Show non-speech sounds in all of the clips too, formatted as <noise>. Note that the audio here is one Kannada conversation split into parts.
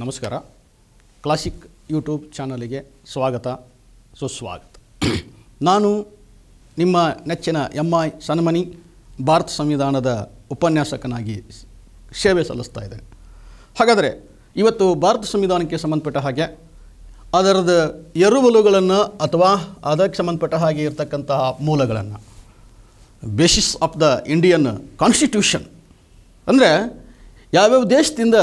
ನಮಸ್ಕಾರ ಕ್ಲಾಸಿಕ್ ಯೂಟ್ಯೂಬ್ ಚಾನಲಿಗೆ ಸ್ವಾಗತ ಸುಸ್ವಾಗತ ನಾನು ನಿಮ್ಮ ನೆಚ್ಚಿನ ಎಮ್ ಐ ಸನ್ಮನಿ ಭಾರತ ಸಂವಿಧಾನದ ಉಪನ್ಯಾಸಕನಾಗಿ ಸೇವೆ ಸಲ್ಲಿಸ್ತಾ ಇದ್ದೇನೆ ಹಾಗಾದರೆ ಇವತ್ತು ಭಾರತ ಸಂವಿಧಾನಕ್ಕೆ ಸಂಬಂಧಪಟ್ಟ ಹಾಗೆ ಅದರದ ಎರುವಲುಗಳನ್ನು ಅಥವಾ ಅದಕ್ಕೆ ಸಂಬಂಧಪಟ್ಟ ಹಾಗೆ ಇರತಕ್ಕಂತಹ ಮೂಲಗಳನ್ನು basis of the Indian constitution ಅಂದರೆ ಯಾವ್ಯಾವ ದೇಶದಿಂದ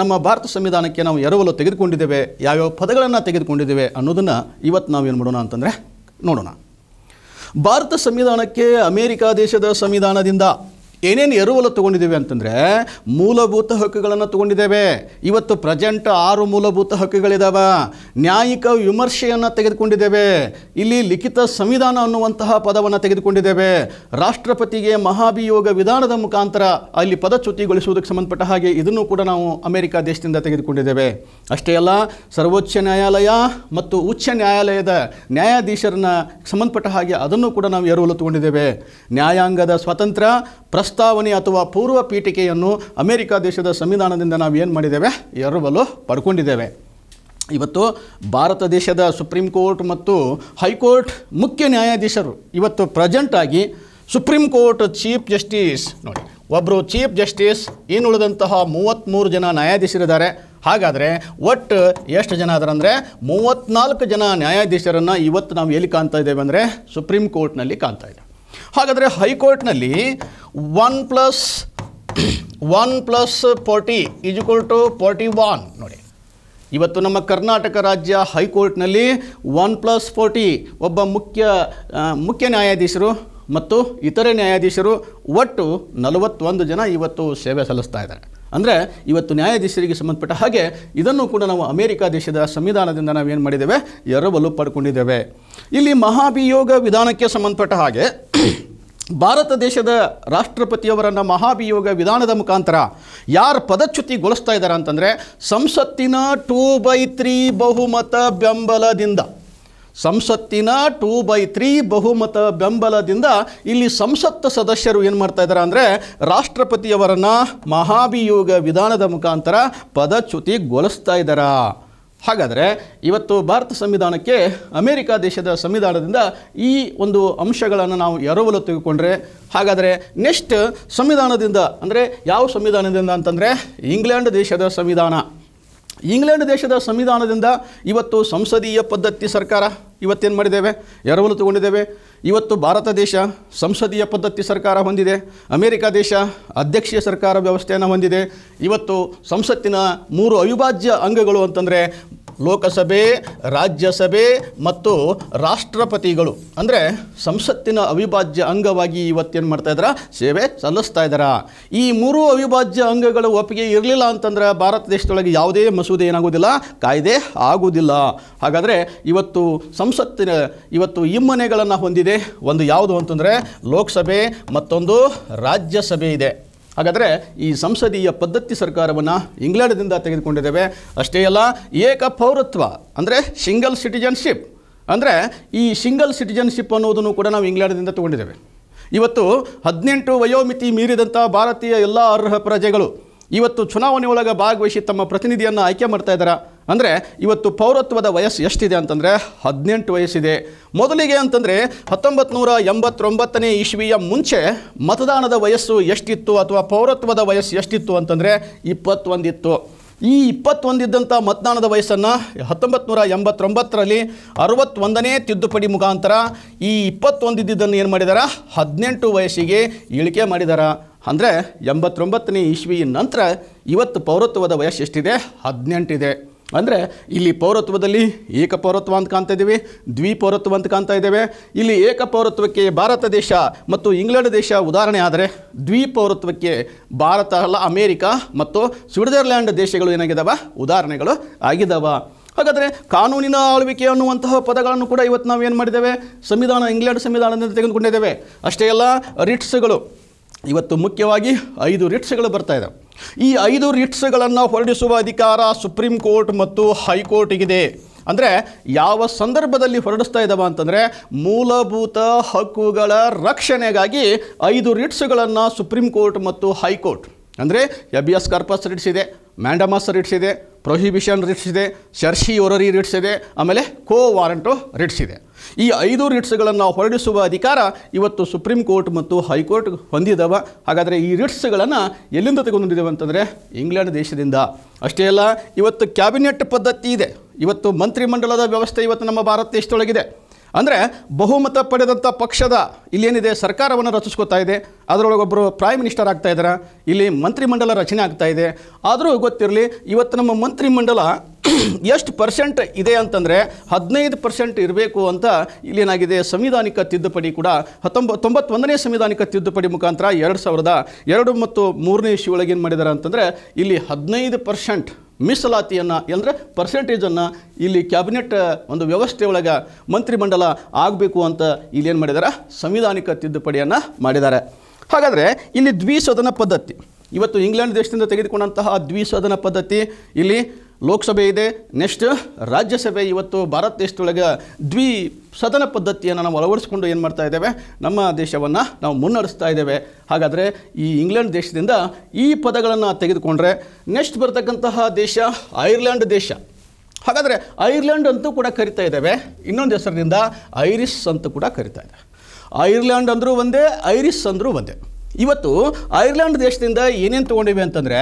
ನಮ್ಮ ಭಾರತ ಸಂವಿಧಾನಕ್ಕೆ ನಾವು ಎರವಲು ತೆಗೆದುಕೊಂಡಿದ್ದೇವೆ ಯಾವ್ಯಾವ ಪದಗಳನ್ನು ತೆಗೆದುಕೊಂಡಿದ್ದೇವೆ ಅನ್ನೋದನ್ನು ಇವತ್ತು ನಾವೇನು ಮಾಡೋಣ ಅಂತಂದರೆ ನೋಡೋಣ ಭಾರತ ಸಂವಿಧಾನಕ್ಕೆ ಅಮೇರಿಕಾ ದೇಶದ ಸಂವಿಧಾನದಿಂದ ಏನೇನು ಎರವಲು ತೊಗೊಂಡಿದ್ದೇವೆ ಅಂತಂದರೆ ಮೂಲಭೂತ ಹಕ್ಕುಗಳನ್ನು ತೊಗೊಂಡಿದ್ದೇವೆ ಇವತ್ತು ಪ್ರೆಸೆಂಟ್ ಆರು ಮೂಲಭೂತ ಹಕ್ಕುಗಳಿದಾವ ನ್ಯಾಯಿಕ ವಿಮರ್ಶೆಯನ್ನು ತೆಗೆದುಕೊಂಡಿದ್ದೇವೆ ಇಲ್ಲಿ ಲಿಖಿತ ಸಂವಿಧಾನ ಅನ್ನುವಂತಹ ಪದವನ್ನು ತೆಗೆದುಕೊಂಡಿದ್ದೇವೆ ರಾಷ್ಟ್ರಪತಿಗೆ ಮಹಾಭಿಯೋಗ ವಿಧಾನದ ಮುಖಾಂತರ ಅಲ್ಲಿ ಪದಚ್ಯುತಿಗೊಳಿಸುವುದಕ್ಕೆ ಸಂಬಂಧಪಟ್ಟ ಹಾಗೆ ಇದನ್ನು ಕೂಡ ನಾವು ಅಮೆರಿಕ ದೇಶದಿಂದ ತೆಗೆದುಕೊಂಡಿದ್ದೇವೆ ಅಷ್ಟೇ ಅಲ್ಲ ಸರ್ವೋಚ್ಚ ನ್ಯಾಯಾಲಯ ಮತ್ತು ಉಚ್ಚ ನ್ಯಾಯಾಲಯದ ನ್ಯಾಯಾಧೀಶರನ್ನ ಸಂಬಂಧಪಟ್ಟ ಹಾಗೆ ಅದನ್ನು ಕೂಡ ನಾವು ಎರವಲು ತೊಗೊಂಡಿದ್ದೇವೆ ನ್ಯಾಯಾಂಗದ ಸ್ವಾತಂತ್ರ್ಯ ಪ್ರಸ್ ಪ್ರಸ್ತಾವನೆ ಅಥವಾ ಪೂರ್ವ ಪೀಠಿಕೆಯನ್ನು ಅಮೆರಿಕ ದೇಶದ ಸಂವಿಧಾನದಿಂದ ನಾವು ಏನು ಮಾಡಿದ್ದೇವೆ ಎರವಲು ಪಡ್ಕೊಂಡಿದ್ದೇವೆ ಇವತ್ತು ಭಾರತ ದೇಶದ ಸುಪ್ರೀಂ ಕೋರ್ಟ್ ಮತ್ತು ಹೈಕೋರ್ಟ್ ಮುಖ್ಯ ನ್ಯಾಯಾಧೀಶರು ಇವತ್ತು ಪ್ರೆಸೆಂಟಾಗಿ ಸುಪ್ರೀಂ ಕೋರ್ಟ್ ಚೀಫ್ ಜಸ್ಟಿಸ್ ನೋಡಿ ಒಬ್ಬರು ಚೀಫ್ ಜಸ್ಟಿಸ್ ಇನ್ನುಳಿದಂತಹ ಮೂವತ್ತ್ಮೂರು ಜನ ನ್ಯಾಯಾಧೀಶರಿದ್ದಾರೆ ಹಾಗಾದರೆ ಒಟ್ಟು ಎಷ್ಟು ಜನ ಅದರಂದರೆ ಮೂವತ್ತ್ನಾಲ್ಕು ಜನ ನ್ಯಾಯಾಧೀಶರನ್ನು ಇವತ್ತು ನಾವು ಎಲ್ಲಿ ಕಾಣ್ತಾ ಇದ್ದೇವೆ ಅಂದರೆ ಸುಪ್ರೀಂ ಕೋರ್ಟ್ನಲ್ಲಿ ಕಾಣ್ತಾ ಇದ್ದೇವೆ ಹಾಗಾದರೆ ಹೈಕೋರ್ಟ್ನಲ್ಲಿ one plus one plus forty equal to forty one ನೋಡಿ ಇವತ್ತು ನಮ್ಮ ಕರ್ನಾಟಕ ರಾಜ್ಯ ಹೈಕೋರ್ಟ್ನಲ್ಲಿ ಒನ್ ಪ್ಲಸ್ ಫೋರ್ಟಿ ಒಬ್ಬ ಮುಖ್ಯ ಮುಖ್ಯ ನ್ಯಾಯಾಧೀಶರು ಮತ್ತು ಇತರೆ ನ್ಯಾಯಾಧೀಶರು ಒಟ್ಟು ನಲವತ್ತೊಂದು ಜನ ಇವತ್ತು ಸೇವೆ ಸಲ್ಲಿಸ್ತಾ ಇದ್ದಾರೆ ಅಂದರೆ ಇವತ್ತು ನ್ಯಾಯಾಧೀಶರಿಗೆ ಸಂಬಂಧಪಟ್ಟ ಹಾಗೆ ಇದನ್ನು ಕೂಡ ನಾವು ಅಮೆರಿಕ ದೇಶದ ಸಂವಿಧಾನದಿಂದ ನಾವೇನು ಮಾಡಿದ್ದೇವೆ ಎರವಲು ಪಡ್ಕೊಂಡಿದ್ದೇವೆ ಇಲ್ಲಿ ಮಹಾಭಿಯೋಗ ವಿಧಾನಕ್ಕೆ ಸಂಬಂಧಪಟ್ಟ ಹಾಗೆ <clears throat> ಭಾರತ ದೇಶದ ರಾಷ್ಟ್ರಪತಿಯವರನ್ನು ಮಹಾಭಿಯೋಗ ವಿಧಾನದ ಮುಖಾಂತರ ಯಾರು ಪದಚ್ಯುತಿಗೊಳಿಸ್ತಾ ಇದ್ದಾರೆ ಅಂತಂದರೆ ಸಂಸತ್ತಿನ ಟೂ ಬೈ ತ್ರೀ ಬಹುಮತ ಬೆಂಬಲದಿಂದ ಸಂಸತ್ತಿನ ಟೂ ಬೈ ತ್ರೀ ಬಹುಮತ ಬೆಂಬಲದಿಂದ ಇಲ್ಲಿ ಸಂಸತ್ತು ಸದಸ್ಯರು ಏನು ಮಾಡ್ತಾ ಇದ್ದಾರೆ ಅಂದರೆ ರಾಷ್ಟ್ರಪತಿಯವರನ್ನು ಮಹಾಭಿಯೋಗ ವಿಧಾನದ ಮುಖಾಂತರ ಪದಚ್ಯುತಿಗೊಳಿಸ್ತಾ ಇದ್ದಾರಾ ಹಾಗಾದರೆ ಇವತ್ತು ಭಾರತ ಸಂವಿಧಾನಕ್ಕೆ ಅಮೆರಿಕ ದೇಶದ ಸಂವಿಧಾನದಿಂದ ಈ ಒಂದು ಅಂಶಗಳನ್ನು ನಾವು ಎರವಲು ತೆಗೆದುಕೊಂಡ್ರೆ ಹಾಗಾದರೆ ನೆಕ್ಸ್ಟ್ ಸಂವಿಧಾನದಿಂದ ಅಂದರೆ ಯಾವ ಸಂವಿಧಾನದಿಂದ ಅಂತಂದರೆ ಇಂಗ್ಲೆಂಡ್ ದೇಶದ ಸಂವಿಧಾನ ಇಂಗ್ಲೆಂಡ್ ದೇಶದ ಸಂವಿಧಾನದಿಂದ ಇವತ್ತು ಸಂಸದೀಯ ಪದ್ಧತಿ ಸರ್ಕಾರ ಇವತ್ತೇನು ಮಾಡಿದ್ದೇವೆ ಎರವಲು ತಗೊಂಡಿದ್ದೇವೆ ಇವತ್ತು ಭಾರತ ದೇಶ ಸಂಸದೀಯ ಪದ್ಧತಿ ಸರ್ಕಾರ ಹೊಂದಿದೆ ಅಮೇರಿಕ ದೇಶ ಅಧ್ಯಕ್ಷೀಯ ಸರ್ಕಾರ ವ್ಯವಸ್ಥೆಯನ್ನು ಹೊಂದಿದೆ ಇವತ್ತು ಸಂಸತ್ತಿನ ಮೂರು ಅವಿಭಾಜ್ಯ ಅಂಗಗಳು ಅಂತಂದರೆ ಲೋಕಸಭೆ ರಾಜ್ಯಸಭೆ ಮತ್ತು ರಾಷ್ಟ್ರಪತಿಗಳು ಅಂದರೆ ಸಂಸತ್ತಿನ ಅವಿಭಾಜ್ಯ ಅಂಗವಾಗಿ ಇವತ್ತೇನು ಮಾಡ್ತಾಯಿದ್ರ ಸೇವೆ ಸಲ್ಲಿಸ್ತಾ ಇದ್ದಾರಾ ಈ ಮೂರು ಅವಿಭಾಜ್ಯ ಅಂಗಗಳು ಒಪ್ಪಿಗೆ ಇರಲಿಲ್ಲ ಅಂತಂದ್ರೆ ಭಾರತ ದೇಶದೊಳಗೆ ಯಾವುದೇ ಮಸೂದೆ ಏನಾಗುವುದಿಲ್ಲ ಕಾಯ್ದೆ ಆಗುವುದಿಲ್ಲ ಹಾಗಾದರೆ ಇವತ್ತು ಸಂಸತ್ತಿನ ಇವತ್ತು ಇಮ್ಮನೆಗಳನ್ನು ಹೊಂದಿದೆ ಒಂದು ಯಾವುದು ಅಂತಂದರೆ ಲೋಕಸಭೆ ಮತ್ತೊಂದು ರಾಜ್ಯಸಭೆ ಇದೆ ಹಾಗಾದರೆ ಈ ಸಂಸದೀಯ ಪದ್ಧತಿ ಸರ್ಕಾರವನ್ನು ಇಂಗ್ಲೆಂಡ್ದಿಂದ ತೆಗೆದುಕೊಂಡಿದ್ದೇವೆ ಅಷ್ಟೇ ಅಲ್ಲ ಏಕ ಪೌರತ್ವ ಅಂದರೆ ಸಿಂಗಲ್ ಸಿಟಿಜನ್ಶಿಪ್ ಅಂದರೆ ಈ ಸಿಂಗಲ್ ಸಿಟಿಜನ್ಶಿಪ್ ಅನ್ನೋದನ್ನು ಕೂಡ ನಾವು ಇಂಗ್ಲೆಂಡ್ದಿಂದ ತಗೊಂಡಿದ್ದೇವೆ ಇವತ್ತು ಹದಿನೆಂಟು ವಯೋಮಿತಿ ಮೀರಿದಂಥ ಭಾರತೀಯ ಎಲ್ಲ ಅರ್ಹ ಪ್ರಜೆಗಳು ಇವತ್ತು ಚುನಾವಣೆ ಒಳಗೆ ಭಾಗವಹಿಸಿ ತಮ್ಮ ಪ್ರತಿನಿಧಿಯನ್ನು ಆಯ್ಕೆ ಮಾಡ್ತಾ ಇದ್ದಾರೆ ಅಂದರೆ ಇವತ್ತು ಪೌರತ್ವದ ವಯಸ್ಸು ಎಷ್ಟಿದೆ ಅಂತಂದರೆ ಹದಿನೆಂಟು ವಯಸ್ಸಿದೆ ಮೊದಲಿಗೆ ಅಂತಂದರೆ ಹತ್ತೊಂಬತ್ತು ನೂರ ಎಂಬತ್ತೊಂಬತ್ತನೇ ಇಸ್ವಿಯ ಮುಂಚೆ ಮತದಾನದ ವಯಸ್ಸು ಎಷ್ಟಿತ್ತು ಅಥವಾ ಪೌರತ್ವದ ವಯಸ್ಸು ಎಷ್ಟಿತ್ತು ಅಂತಂದರೆ ಇಪ್ಪತ್ತೊಂದಿತ್ತು ಈ ಇಪ್ಪತ್ತೊಂದಿದ್ದಂಥ ಮತದಾನದ ವಯಸ್ಸನ್ನು ಹತ್ತೊಂಬತ್ತು ನೂರ ಎಂಬತ್ತೊಂಬತ್ತರಲ್ಲಿ ಅರವತ್ತೊಂದನೇ ತಿದ್ದುಪಡಿ ಮುಖಾಂತರ ಈ ಇಪ್ಪತ್ತೊಂದಿದ್ದನ್ನು ಏನು ಮಾಡಿದಾರ ಹದಿನೆಂಟು ವಯಸ್ಸಿಗೆ ಇಳಿಕೆ ಮಾಡಿದಾರ ಅಂದರೆ ಎಂಬತ್ತೊಂಬತ್ತನೇ ಇಸ್ವಿಯ ನಂತರ ಇವತ್ತು ಪೌರತ್ವದ ವಯಸ್ಸು ಎಷ್ಟಿದೆ ಹದಿನೆಂಟಿದೆ ಅಂದರೆ ಇಲ್ಲಿ ಪೌರತ್ವದಲ್ಲಿ ಏಕಪೌರತ್ವ ಅಂತ ಕಾಣ್ತಾ ಇದ್ದೀವಿ ದ್ವಿಪೌರತ್ವ ಅಂತ ಕಾಣ್ತಾ ಇದ್ದೇವೆ ಇಲ್ಲಿ ಏಕ ಪೌರತ್ವಕ್ಕೆ ಭಾರತ ದೇಶ ಮತ್ತು ಇಂಗ್ಲೆಂಡ್ ದೇಶ ಉದಾಹರಣೆ ಆದರೆ ದ್ವಿಪೌರತ್ವಕ್ಕೆ ಭಾರತ ಅಲ್ಲ ಅಮೇರಿಕಾ ಮತ್ತು ಸ್ವಿಟ್ಜರ್ಲ್ಯಾಂಡ್ ದೇಶಗಳು ಏನಾಗಿದ್ದಾವೆ ಉದಾಹರಣೆಗಳು ಆಗಿದ್ದಾವೆ ಹಾಗಾದರೆ ಕಾನೂನಿನ ಆಳ್ವಿಕೆ ಅನ್ನುವಂತಹ ಪದಗಳನ್ನು ಕೂಡ ಇವತ್ತು ನಾವು ಏನು ಮಾಡಿದ್ದೇವೆ ಸಂವಿಧಾನ ಇಂಗ್ಲೆಂಡ್ ಸಂವಿಧಾನದಿಂದ ತೆಗೆದುಕೊಂಡಿದ್ದೇವೆ ಅಷ್ಟೇ ಅಲ್ಲ ರಿಟ್ಸ್ಗಳು ಇವತ್ತು ಮುಖ್ಯವಾಗಿ ಐದು ರಿಟ್ಸ್ಗಳು ಬರ್ತಾ ಇದ್ದಾವೆ ಈ ಐದು ರಿಟ್ಸ್ಗಳನ್ನು ಹೊರಡಿಸುವ ಅಧಿಕಾರ ಸುಪ್ರೀಂ ಕೋರ್ಟ್ ಮತ್ತು ಹೈಕೋರ್ಟಿಗಿದೆ ಅಂದರೆ ಯಾವ ಸಂದರ್ಭದಲ್ಲಿ ಹೊರಡಿಸ್ತಾ ಇದ್ದಾವ ಅಂತಂದರೆ ಮೂಲಭೂತ ಹಕ್ಕುಗಳ ರಕ್ಷಣೆಗಾಗಿ ಐದು ರಿಟ್ಸ್ಗಳನ್ನು ಸುಪ್ರೀಂ ಕೋರ್ಟ್ ಮತ್ತು ಹೈಕೋರ್ಟ್ ಅಂದರೆ ಎಬಿಎಸ್ ಕಾರ್ಪಸ್ ರಿಟ್ಸ್ ಇದೆ ಮ್ಯಾಂಡಮಸ್ ರಿಟ್ಸ್ ಇದೆ ಪ್ರೊಹಿಬಿಷನ್ ರಿಟ್ಸ್ ಇದೆ ಶರ್ಷಿ ಒರರಿ ರಿಟ್ಸ್ ಇದೆ ಆಮೇಲೆ ಕೋ ವಾರಂಟು ರಿಟ್ಸ್ ಇದೆ ಈ ಐದು ರಿಟ್ಸ್ಗಳನ್ನು ಹೊರಡಿಸುವ ಅಧಿಕಾರ ಇವತ್ತು ಸುಪ್ರೀಂ ಕೋರ್ಟ್ ಮತ್ತು ಹೈಕೋರ್ಟ್ ಹೊಂದಿದವ ಹಾಗಾದರೆ ಈ ರಿಟ್ಸ್ಗಳನ್ನು ಎಲ್ಲಿಂದ ತೆಗೆದುಕೊಂಡಿದ್ದೇವೆ ಅಂತಂದರೆ ಇಂಗ್ಲೆಂಡ್ ದೇಶದಿಂದ ಅಷ್ಟೇ ಅಲ್ಲ ಇವತ್ತು ಕ್ಯಾಬಿನೆಟ್ ಪದ್ಧತಿ ಇದೆ ಇವತ್ತು ಮಂತ್ರಿಮಂಡಲದ ವ್ಯವಸ್ಥೆ ಇವತ್ತು ನಮ್ಮ ಭಾರತ ದೇಶದೊಳಗಿದೆ ಅಂದರೆ ಬಹುಮತ ಪಡೆದಂಥ ಪಕ್ಷದ ಇಲ್ಲೇನಿದೆ ಸರ್ಕಾರವನ್ನು ರಚಿಸ್ಕೊತಾ ಇದೆ ಅದರೊಳಗೊಬ್ಬರು ಪ್ರೈಮ್ ಮಿನಿಸ್ಟರ್ ಆಗ್ತಾ ಇದ್ದಾರೆ ಇಲ್ಲಿ ಮಂತ್ರಿಮಂಡಲ ರಚನೆ ಆಗ್ತಾ ಇದೆ ಆದರೂ ಗೊತ್ತಿರಲಿ ಇವತ್ತು ನಮ್ಮ ಮಂತ್ರಿಮಂಡಲ <clears throat> ಎಷ್ಟು ಪರ್ಸೆಂಟ್ ಇದೆ ಅಂತಂದರೆ ಹದಿನೈದು ಪರ್ಸೆಂಟ್ ಇರಬೇಕು ಅಂತ ಇಲ್ಲೇನಾಗಿದೆ ಸಂವಿಧಾನಿಕ ತಿದ್ದುಪಡಿ ಕೂಡ ಹತ್ತೊಂಬ ತೊಂಬತ್ತೊಂದನೇ ಸಂವಿಧಾನಿಕ ತಿದ್ದುಪಡಿ ಮುಖಾಂತರ ಎರಡು ಸಾವಿರದ ಎರಡು ಮತ್ತು ಮೂರನೇ ಇಶ್ಯೂ ಒಳಗೆ ಏನು ಮಾಡಿದ್ದಾರೆ ಅಂತಂದರೆ ಇಲ್ಲಿ ಹದಿನೈದು ಪರ್ಸೆಂಟ್ ಮೀಸಲಾತಿಯನ್ನು ಅಂದರೆ ಪರ್ಸೆಂಟೇಜನ್ನು ಇಲ್ಲಿ ಕ್ಯಾಬಿನೆಟ್ ಒಂದು ವ್ಯವಸ್ಥೆ ಒಳಗೆ ಮಂತ್ರಿಮಂಡಲ ಆಗಬೇಕು ಅಂತ ಇಲ್ಲೇನು ಮಾಡಿದ್ದಾರೆ ಸಂವಿಧಾನಿಕ ತಿದ್ದುಪಡಿಯನ್ನು ಮಾಡಿದ್ದಾರೆ ಹಾಗಾದರೆ ಇಲ್ಲಿ ದ್ವಿಸದನ ಪದ್ಧತಿ ಇವತ್ತು ಇಂಗ್ಲೆಂಡ್ ದೇಶದಿಂದ ತೆಗೆದುಕೊಂಡಂತಹ ದ್ವಿಸದನ ಪದ್ಧತಿ ಇಲ್ಲಿ ಲೋಕಸಭೆ ಇದೆ ನೆಕ್ಸ್ಟ್ ರಾಜ್ಯಸಭೆ ಇವತ್ತು ಭಾರತ ದೇಶದೊಳಗೆ ದ್ವಿ ಸದನ ಪದ್ಧತಿಯನ್ನು ನಾವು ಅಳವಡಿಸ್ಕೊಂಡು ಏನು ಮಾಡ್ತಾ ಇದ್ದೇವೆ ನಮ್ಮ ದೇಶವನ್ನು ನಾವು ಮುನ್ನಡೆಸ್ತಾ ಇದ್ದೇವೆ ಹಾಗಾದರೆ ಈ ಇಂಗ್ಲೆಂಡ್ ದೇಶದಿಂದ ಈ ಪದಗಳನ್ನು ತೆಗೆದುಕೊಂಡ್ರೆ ನೆಕ್ಸ್ಟ್ ಬರ್ತಕ್ಕಂತಹ ದೇಶ ಐರ್ಲೆಂಡ್ ದೇಶ ಹಾಗಾದರೆ ಐರ್ಲೆಂಡ್ ಅಂತೂ ಕೂಡ ಕರಿತಾ ಇದ್ದೇವೆ ಇನ್ನೊಂದು ಹೆಸರಿನಿಂದ ಐರಿಸ್ ಅಂತೂ ಕೂಡ ಕರಿತಾ ಇದೆ ಐರ್ಲೆಂಡ್ ಅಂದರೂ ಒಂದೇ ಐರಿಸ್ ಅಂದರೂ ಒಂದೇ ಇವತ್ತು ಐರ್ಲೆಂಡ್ ದೇಶದಿಂದ ಏನೇನು ತೊಗೊಂಡಿವೆ ಅಂತಂದರೆ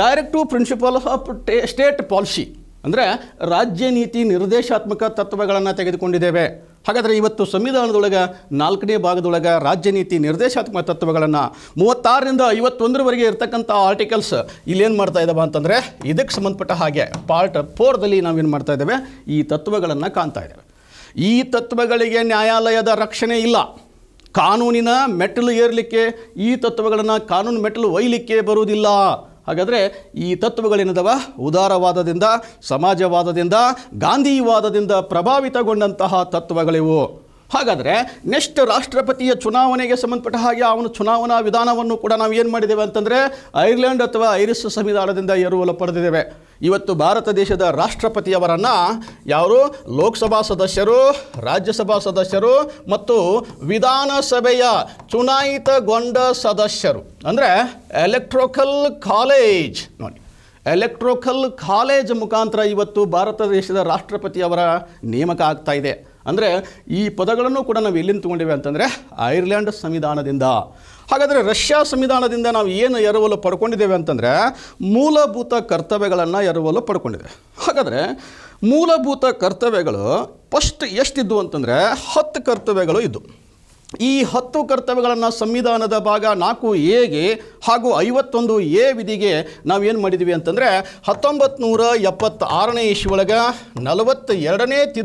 direct principle of state policy ಅಂದರೆ ರಾಜ್ಯ ನೀತಿ ನಿರ್ದೇಶಾತ್ಮಕ ತತ್ವಗಳನ್ನು ತೆಗೆದುಕೊಂಡಿದ್ದೇವೆ ಹಾಗಾದರೆ ಇವತ್ತು ಸಂವಿಧಾನದೊಳಗೆ ನಾಲ್ಕನೇ ಭಾಗದೊಳಗೆ ರಾಜ್ಯ ನೀತಿ ನಿರ್ದೇಶಾತ್ಮಕ ತತ್ವಗಳನ್ನು ಮೂವತ್ತಾರರಿಂದ ಐವತ್ತೊಂದರವರೆಗೆ ಇರತಕ್ಕಂಥ ಆರ್ಟಿಕಲ್ಸ್ ಇಲ್ಲೇನು ಮಾಡ್ತಾ ಇದ್ದಾವೆ ಅಂತಂದರೆ ಇದಕ್ಕೆ ಸಂಬಂಧಪಟ್ಟ ಹಾಗೆ ಪಾರ್ಟ್ ಫೋರ್ದಲ್ಲಿ ನಾವೇನು ಮಾಡ್ತಾ ಇದ್ದೇವೆ ಈ ತತ್ವಗಳನ್ನು ಕಾಣ್ತಾ ಇದ್ದೇವೆ ಈ ತತ್ವಗಳಿಗೆ ನ್ಯಾಯಾಲಯದ ರಕ್ಷಣೆ ಇಲ್ಲ ಕಾನೂನಿನ ಮೆಟ್ಟಲು ಏರಲಿಕ್ಕೆ ಈ ತತ್ವಗಳನ್ನು ಕಾನೂನು ಮೆಟ್ಟಲು ಒಯ್ಯಲಿಕ್ಕೆ ಬರುವುದಿಲ್ಲ ಹಾಗಾದರೆ ಈ ತತ್ವಗಳೇನದವ ಉದಾರವಾದದಿಂದ ಸಮಾಜವಾದದಿಂದ ಗಾಂಧಿವಾದದಿಂದ ಪ್ರಭಾವಿತಗೊಂಡಂತಹ ತತ್ವಗಳಿವು ಹಾಗಾದರೆ ನೆಕ್ಸ್ಟ್ ರಾಷ್ಟ್ರಪತಿಯ ಚುನಾವಣೆಗೆ ಸಂಬಂಧಪಟ್ಟ ಹಾಗೆ ಅವನ ಚುನಾವಣಾ ವಿಧಾನವನ್ನು ಕೂಡ ನಾವು ಏನು ಮಾಡಿದ್ದೇವೆ ಅಂತಂದರೆ ಐರ್ಲೆಂಡ್ ಅಥವಾ ಐರಿಸ್ ಸಂವಿಧಾನದಿಂದ ಎರವಲು ಪಡೆದಿದ್ದೇವೆ ಇವತ್ತು ಭಾರತ ದೇಶದ ರಾಷ್ಟ್ರಪತಿಯವರನ್ನು ಯಾರು ಲೋಕಸಭಾ ಸದಸ್ಯರು ರಾಜ್ಯಸಭಾ ಸದಸ್ಯರು ಮತ್ತು ವಿಧಾನಸಭೆಯ ಚುನಾಯಿತಗೊಂಡ ಸದಸ್ಯರು ಅಂದರೆ ಎಲೆಕ್ಟ್ರೋಕಲ್ ಕಾಲೇಜ್ ನೋಡಿ ಎಲೆಕ್ಟ್ರೋಕಲ್ ಕಾಲೇಜ್ ಮುಖಾಂತರ ಇವತ್ತು ಭಾರತ ದೇಶದ ರಾಷ್ಟ್ರಪತಿಯವರ ನೇಮಕ ಆಗ್ತಾ ಇದೆ ಅಂದರೆ ಈ ಪದಗಳನ್ನು ಕೂಡ ನಾವು ಎಲ್ಲಿಂದ ತಗೊಂಡಿವೆ ಅಂತಂದರೆ ಐರ್ಲ್ಯಾಂಡ್ ಸಂವಿಧಾನದಿಂದ ಹಾಗಾದರೆ ರಷ್ಯಾ ಸಂವಿಧಾನದಿಂದ ನಾವು ಏನು ಎರವಲು ಪಡ್ಕೊಂಡಿದ್ದೇವೆ ಅಂತಂದರೆ ಮೂಲಭೂತ ಕರ್ತವ್ಯಗಳನ್ನು ಎರವಲು ಪಡ್ಕೊಂಡಿದೆ ಹಾಗಾದರೆ ಮೂಲಭೂತ ಕರ್ತವ್ಯಗಳು ಫಸ್ಟ್ ಎಷ್ಟಿದ್ದು ಅಂತಂದರೆ ಹತ್ತು ಕರ್ತವ್ಯಗಳು ಇದ್ದು ಈ ಹತ್ತು ಕರ್ತವ್ಯಗಳನ್ನು ಸಂವಿಧಾನದ ಭಾಗ ನಾಲ್ಕು ಎಗೆ ಹಾಗೂ ಐವತ್ತೊಂದು ಎ ವಿಧಿಗೆ ನಾವೇನು ಮಾಡಿದ್ವಿ ಅಂತಂದರೆ ಹತ್ತೊಂಬತ್ತು ನೂರ ಎಪ್ಪತ್ತಾರನೇ ಇಸ್ವಿ ಒಳಗೆ ನಲವತ್ತ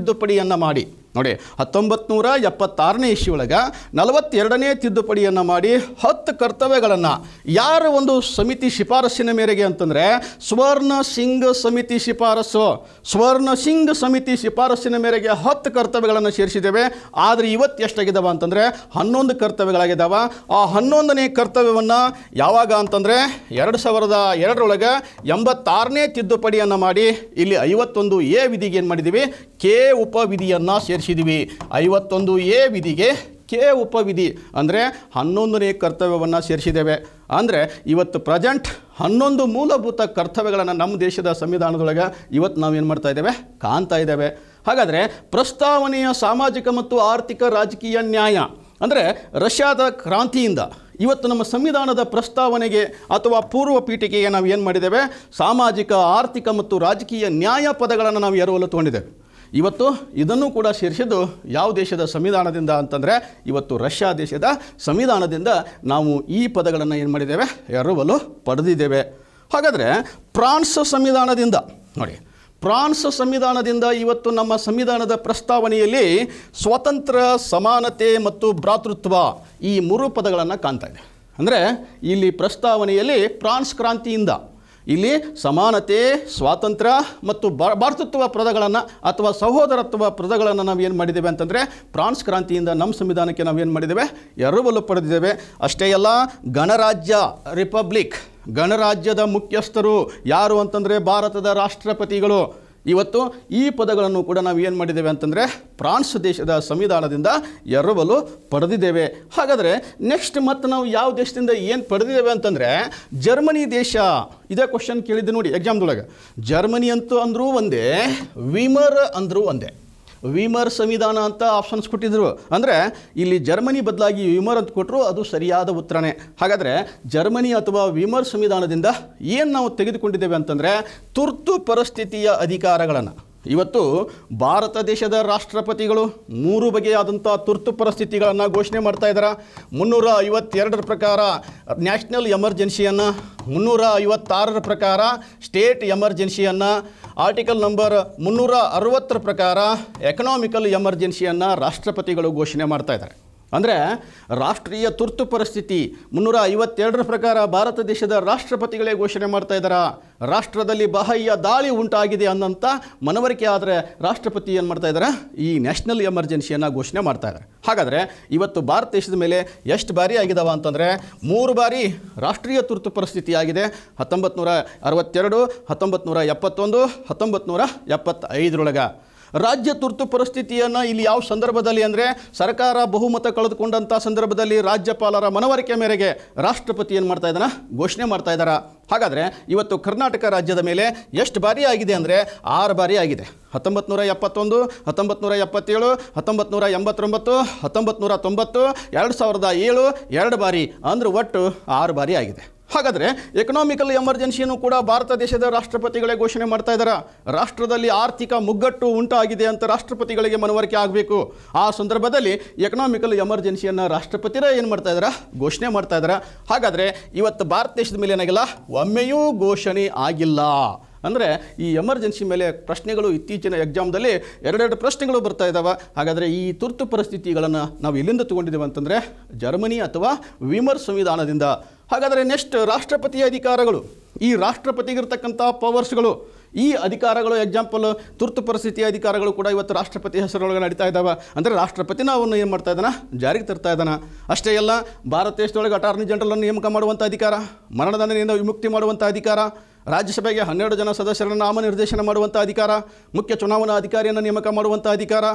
ತಿದ್ದುಪಡಿಯನ್ನು ಮಾಡಿ ನೋಡಿ ಹತ್ತೊಂಬತ್ತು ನೂರ ಎಪ್ಪತ್ತಾರನೇ ಒಳಗೆ ನಲವತ್ತೆರಡನೇ ತಿದ್ದುಪಡಿಯನ್ನು ಮಾಡಿ ಹತ್ತು ಕರ್ತವ್ಯಗಳನ್ನು ಯಾರ ಒಂದು ಸಮಿತಿ ಶಿಫಾರಸ್ಸಿನ ಮೇರೆಗೆ ಅಂತಂದರೆ ಸುವರ್ಣ ಸಿಂಗ್ ಸಮಿತಿ ಶಿಫಾರಸು ಸುವರ್ಣ ಸಿಂಗ್ ಸಮಿತಿ ಶಿಫಾರಸ್ಸಿನ ಮೇರೆಗೆ ಹತ್ತು ಕರ್ತವ್ಯಗಳನ್ನು ಸೇರಿಸಿದ್ದೇವೆ ಆದರೆ ಇವತ್ತು ಎಷ್ಟಾಗಿದ್ದಾವೆ ಅಂತಂದರೆ ಹನ್ನೊಂದು ಕರ್ತವ್ಯಗಳಾಗಿದ್ದಾವೆ ಆ ಹನ್ನೊಂದನೇ ಕರ್ತವ್ಯವನ್ನು ಯಾವಾಗ ಅಂತಂದರೆ ಎರಡು ಸಾವಿರದ ಎರಡರೊಳಗೆ ಎಂಬತ್ತಾರನೇ ತಿದ್ದುಪಡಿಯನ್ನು ಮಾಡಿ ಇಲ್ಲಿ ಐವತ್ತೊಂದು ಎ ವಿಧಿಗೆ ಏನು ಮಾಡಿದ್ದೀವಿ ಕೆ ಉಪವಿಧಿಯನ್ನು ಸೇರಿಸಿ ಮಾಡಿಸಿದ್ವಿ ಐವತ್ತೊಂದು ಎ ವಿಧಿಗೆ ಕೆ ಉಪವಿಧಿ ಅಂದರೆ ಹನ್ನೊಂದನೇ ಕರ್ತವ್ಯವನ್ನು ಸೇರಿಸಿದ್ದೇವೆ ಅಂದರೆ ಇವತ್ತು ಪ್ರೆಸೆಂಟ್ ಹನ್ನೊಂದು ಮೂಲಭೂತ ಕರ್ತವ್ಯಗಳನ್ನು ನಮ್ಮ ದೇಶದ ಸಂವಿಧಾನದೊಳಗೆ ಇವತ್ತು ನಾವು ಏನು ಮಾಡ್ತಾ ಇದ್ದೇವೆ ಕಾಣ್ತಾ ಇದ್ದೇವೆ ಹಾಗಾದರೆ ಪ್ರಸ್ತಾವನೆಯ ಸಾಮಾಜಿಕ ಮತ್ತು ಆರ್ಥಿಕ ರಾಜಕೀಯ ನ್ಯಾಯ ಅಂದರೆ ರಷ್ಯಾದ ಕ್ರಾಂತಿಯಿಂದ ಇವತ್ತು ನಮ್ಮ ಸಂವಿಧಾನದ ಪ್ರಸ್ತಾವನೆಗೆ ಅಥವಾ ಪೂರ್ವ ಪೀಠಿಕೆಗೆ ನಾವು ಏನು ಮಾಡಿದ್ದೇವೆ ಸಾಮಾಜಿಕ ಆರ್ಥಿಕ ಮತ್ತು ರಾಜಕೀಯ ನ್ಯಾಯ ಪದಗಳನ್ನು ನಾವು ಎರವಲು ತೊಗೊಂಡಿದ್ದೇವೆ ಇವತ್ತು ಇದನ್ನು ಕೂಡ ಸೇರಿಸಿದ್ದು ಯಾವ ದೇಶದ ಸಂವಿಧಾನದಿಂದ ಅಂತಂದರೆ ಇವತ್ತು ರಷ್ಯಾ ದೇಶದ ಸಂವಿಧಾನದಿಂದ ನಾವು ಈ ಪದಗಳನ್ನು ಏನು ಮಾಡಿದ್ದೇವೆ ಎರವಲು ಪಡೆದಿದ್ದೇವೆ ಹಾಗಾದರೆ ಫ್ರಾನ್ಸ್ ಸಂವಿಧಾನದಿಂದ ನೋಡಿ ಫ್ರಾನ್ಸ್ ಸಂವಿಧಾನದಿಂದ ಇವತ್ತು ನಮ್ಮ ಸಂವಿಧಾನದ ಪ್ರಸ್ತಾವನೆಯಲ್ಲಿ ಸ್ವತಂತ್ರ ಸಮಾನತೆ ಮತ್ತು ಭ್ರಾತೃತ್ವ ಈ ಮೂರು ಪದಗಳನ್ನು ಕಾಣ್ತಾ ಇದೆ ಅಂದರೆ ಇಲ್ಲಿ ಪ್ರಸ್ತಾವನೆಯಲ್ಲಿ ಫ್ರಾನ್ಸ್ ಕ್ರಾಂತಿಯಿಂದ ಇಲ್ಲಿ ಸಮಾನತೆ ಸ್ವಾತಂತ್ರ್ಯ ಮತ್ತು ಭಾರತತ್ವ ಪದಗಳನ್ನು ಅಥವಾ ಸಹೋದರತ್ವ ಪದಗಳನ್ನು ನಾವು ಏನು ಮಾಡಿದ್ದೇವೆ ಅಂತಂದರೆ ಫ್ರಾನ್ಸ್ ಕ್ರಾಂತಿಯಿಂದ ನಮ್ಮ ಸಂವಿಧಾನಕ್ಕೆ ನಾವು ಏನು ಮಾಡಿದ್ದೇವೆ ಎರವಲು ಪಡೆದಿದ್ದೇವೆ ಅಷ್ಟೇ ಅಲ್ಲ ಗಣರಾಜ್ಯ ರಿಪಬ್ಲಿಕ್ ಗಣರಾಜ್ಯದ ಮುಖ್ಯಸ್ಥರು ಯಾರು ಅಂತಂದರೆ ಭಾರತದ ರಾಷ್ಟ್ರಪತಿಗಳು ಇವತ್ತು ಈ ಪದಗಳನ್ನು ಕೂಡ ನಾವು ಏನು ಮಾಡಿದ್ದೇವೆ ಅಂತಂದರೆ ಫ್ರಾನ್ಸ್ ದೇಶದ ಸಂವಿಧಾನದಿಂದ ಎರವಲು ಪಡೆದಿದ್ದೇವೆ ಹಾಗಾದರೆ ನೆಕ್ಸ್ಟ್ ಮತ್ತು ನಾವು ಯಾವ ದೇಶದಿಂದ ಏನು ಪಡೆದಿದ್ದೇವೆ ಅಂತಂದರೆ ಜರ್ಮನಿ ದೇಶ ಇದೇ ಕ್ವಶನ್ ಕೇಳಿದ್ದೆ ನೋಡಿ ಎಕ್ಸಾಮ್ದೊಳಗೆ ಜರ್ಮನಿ ಅಂತೂ ಅಂದರೂ ಒಂದೇ ವಿಮರ್ ಅಂದರೂ ಒಂದೇ ವಿಮರ್ ಸಂವಿಧಾನ ಅಂತ ಆಪ್ಷನ್ಸ್ ಕೊಟ್ಟಿದ್ರು ಅಂದರೆ ಇಲ್ಲಿ ಜರ್ಮನಿ ಬದಲಾಗಿ ವಿಮರ್ ಅಂತ ಕೊಟ್ಟರು ಅದು ಸರಿಯಾದ ಉತ್ತರನೇ ಹಾಗಾದರೆ ಜರ್ಮನಿ ಅಥವಾ ವಿಮರ್ ಸಂವಿಧಾನದಿಂದ ಏನು ನಾವು ತೆಗೆದುಕೊಂಡಿದ್ದೇವೆ ಅಂತಂದರೆ ತುರ್ತು ಪರಿಸ್ಥಿತಿಯ ಅಧಿಕಾರಗಳನ್ನು ಇವತ್ತು ಭಾರತ ದೇಶದ ರಾಷ್ಟ್ರಪತಿಗಳು ಮೂರು ಬಗೆಯಾದಂಥ ತುರ್ತು ಪರಿಸ್ಥಿತಿಗಳನ್ನು ಘೋಷಣೆ ಮಾಡ್ತಾ ಇದ್ದಾರೆ ಮುನ್ನೂರ ಐವತ್ತೆರಡರ ಪ್ರಕಾರ ನ್ಯಾಷನಲ್ ಎಮರ್ಜೆನ್ಸಿಯನ್ನು ಮುನ್ನೂರ ಐವತ್ತಾರರ ಪ್ರಕಾರ ಸ್ಟೇಟ್ ಎಮರ್ಜೆನ್ಸಿಯನ್ನು ಆರ್ಟಿಕಲ್ ನಂಬರ್ ಮುನ್ನೂರ ಅರವತ್ತರ ಪ್ರಕಾರ ಎಕನಾಮಿಕಲ್ ಎಮರ್ಜೆನ್ಸಿಯನ್ನು ರಾಷ್ಟ್ರಪತಿಗಳು ಘೋಷಣೆ ಮಾಡ್ತಾ ಇದ್ದಾರೆ ಅಂದರೆ ರಾಷ್ಟ್ರೀಯ ತುರ್ತು ಪರಿಸ್ಥಿತಿ ಮುನ್ನೂರ ಐವತ್ತೆರಡರ ಪ್ರಕಾರ ಭಾರತ ದೇಶದ ರಾಷ್ಟ್ರಪತಿಗಳೇ ಘೋಷಣೆ ಮಾಡ್ತಾ ಇದ್ದಾರೆ ರಾಷ್ಟ್ರದಲ್ಲಿ ಬಾಹ್ಯ ದಾಳಿ ಉಂಟಾಗಿದೆ ಅನ್ನೋಂಥ ಮನವರಿಕೆ ಆದರೆ ರಾಷ್ಟ್ರಪತಿ ಏನು ಮಾಡ್ತಾ ಇದ್ದಾರೆ ಈ ನ್ಯಾಷನಲ್ ಎಮರ್ಜೆನ್ಸಿಯನ್ನು ಘೋಷಣೆ ಮಾಡ್ತಾ ಇದ್ದಾರೆ ಹಾಗಾದರೆ ಇವತ್ತು ಭಾರತ ದೇಶದ ಮೇಲೆ ಎಷ್ಟು ಬಾರಿ ಆಗಿದಾವ ಅಂತಂದರೆ ಮೂರು ಬಾರಿ ರಾಷ್ಟ್ರೀಯ ತುರ್ತು ಪರಿಸ್ಥಿತಿ ಆಗಿದೆ ಹತ್ತೊಂಬತ್ತು ನೂರ ಅರವತ್ತೆರಡು ಹತ್ತೊಂಬತ್ತು ನೂರ ಎಪ್ಪತ್ತೊಂದು ಹತ್ತೊಂಬತ್ತು ನೂರ ಎಪ್ಪತ್ತೈದರೊಳಗೆ ರಾಜ್ಯ ತುರ್ತು ಪರಿಸ್ಥಿತಿಯನ್ನು ಇಲ್ಲಿ ಯಾವ ಸಂದರ್ಭದಲ್ಲಿ ಅಂದರೆ ಸರ್ಕಾರ ಬಹುಮತ ಕಳೆದುಕೊಂಡಂಥ ಸಂದರ್ಭದಲ್ಲಿ ರಾಜ್ಯಪಾಲರ ಮನವರಿಕೆ ಮೇರೆಗೆ ರಾಷ್ಟ್ರಪತಿ ಏನು ಮಾಡ್ತಾ ಇದ್ದಾನೆ ಘೋಷಣೆ ಮಾಡ್ತಾ ಇದ್ದಾರಾ ಹಾಗಾದರೆ ಇವತ್ತು ಕರ್ನಾಟಕ ರಾಜ್ಯದ ಮೇಲೆ ಎಷ್ಟು ಬಾರಿ ಆಗಿದೆ ಅಂದರೆ ಆರು ಬಾರಿ ಆಗಿದೆ ಹತ್ತೊಂಬತ್ತು ನೂರ ಎಪ್ಪತ್ತೊಂದು ಹತ್ತೊಂಬತ್ತು ನೂರ ಎಪ್ಪತ್ತೇಳು ಹತ್ತೊಂಬತ್ತು ನೂರ ಎಂಬತ್ತೊಂಬತ್ತು ಹತ್ತೊಂಬತ್ತು ನೂರ ತೊಂಬತ್ತು ಎರಡು ಸಾವಿರದ ಏಳು ಎರಡು ಬಾರಿ ಅಂದರೆ ಒಟ್ಟು ಆರು ಬಾರಿ ಆಗಿದೆ ಹಾಗಾದರೆ ಎಕನಾಮಿಕಲ್ ಎಮರ್ಜೆನ್ಸಿಯನ್ನು ಕೂಡ ಭಾರತ ದೇಶದ ರಾಷ್ಟ್ರಪತಿಗಳೇ ಘೋಷಣೆ ಮಾಡ್ತಾ ಇದ್ದಾರೆ ರಾಷ್ಟ್ರದಲ್ಲಿ ಆರ್ಥಿಕ ಮುಗ್ಗಟ್ಟು ಉಂಟಾಗಿದೆ ಅಂತ ರಾಷ್ಟ್ರಪತಿಗಳಿಗೆ ಮನವರಿಕೆ ಆಗಬೇಕು ಆ ಸಂದರ್ಭದಲ್ಲಿ ಎಕನಾಮಿಕಲ್ ಎಮರ್ಜೆನ್ಸಿಯನ್ನು ರಾಷ್ಟ್ರಪತಿರೇ ಏನು ಮಾಡ್ತಾ ಇದ್ದಾರೆ ಘೋಷಣೆ ಮಾಡ್ತಾ ಇದ್ದಾರೆ ಹಾಗಾದರೆ ಇವತ್ತು ಭಾರತ ದೇಶದ ಮೇಲೆ ಏನಾಗಿಲ್ಲ ಒಮ್ಮೆಯೂ ಘೋಷಣೆ ಆಗಿಲ್ಲ ಅಂದರೆ ಈ ಎಮರ್ಜೆನ್ಸಿ ಮೇಲೆ ಪ್ರಶ್ನೆಗಳು ಇತ್ತೀಚಿನ ಎಕ್ಸಾಮ್ದಲ್ಲಿ ಎರಡೆರಡು ಪ್ರಶ್ನೆಗಳು ಬರ್ತಾ ಇದ್ದಾವೆ ಹಾಗಾದರೆ ಈ ತುರ್ತು ಪರಿಸ್ಥಿತಿಗಳನ್ನು ನಾವು ಎಲ್ಲಿಂದ ತಗೊಂಡಿದ್ದೇವೆ ಅಂತಂದರೆ ಜರ್ಮನಿ ಅಥವಾ ವಿಮರ್ ಸಂವಿಧಾನದಿಂದ ಹಾಗಾದರೆ ನೆಕ್ಸ್ಟ್ ರಾಷ್ಟ್ರಪತಿಯ ಅಧಿಕಾರಗಳು ಈ ರಾಷ್ಟ್ರಪತಿಗಿರ್ತಕ್ಕಂಥ ಪವರ್ಸ್ಗಳು ಈ ಅಧಿಕಾರಗಳು ಎಕ್ಸಾಂಪಲ್ ತುರ್ತು ಪರಿಸ್ಥಿತಿಯ ಅಧಿಕಾರಗಳು ಕೂಡ ಇವತ್ತು ರಾಷ್ಟ್ರಪತಿ ಹೆಸರೊಳಗೆ ನಡೀತಾ ಇದ್ದಾವೆ ಅಂದರೆ ರಾಷ್ಟ್ರಪತಿನ ಅವನ್ನು ಏನು ಮಾಡ್ತಾ ಇದ್ದಾನೆ ಜಾರಿಗೆ ತರ್ತಾ ಇದ್ದಾನೆ ಅಷ್ಟೇ ಎಲ್ಲ ಭಾರತ ದೇಶದೊಳಗೆ ಅಟಾರ್ನಿ ಜನರಲನ್ನು ನೇಮಕ ಮಾಡುವಂಥ ಅಧಿಕಾರ ಮರಣದಂಡನೆಯಿಂದ ವಿಮುಕ್ತಿ ಮಾಡುವಂಥ ಅಧಿಕಾರ ರಾಜ್ಯಸಭೆಗೆ ಹನ್ನೆರಡು ಜನ ಸದಸ್ಯರನ್ನು ನಾಮನಿರ್ದೇಶನ ಮಾಡುವಂಥ ಅಧಿಕಾರ ಮುಖ್ಯ ಚುನಾವಣಾ ಅಧಿಕಾರಿಯನ್ನು ನೇಮಕ ಮಾಡುವಂಥ ಅಧಿಕಾರ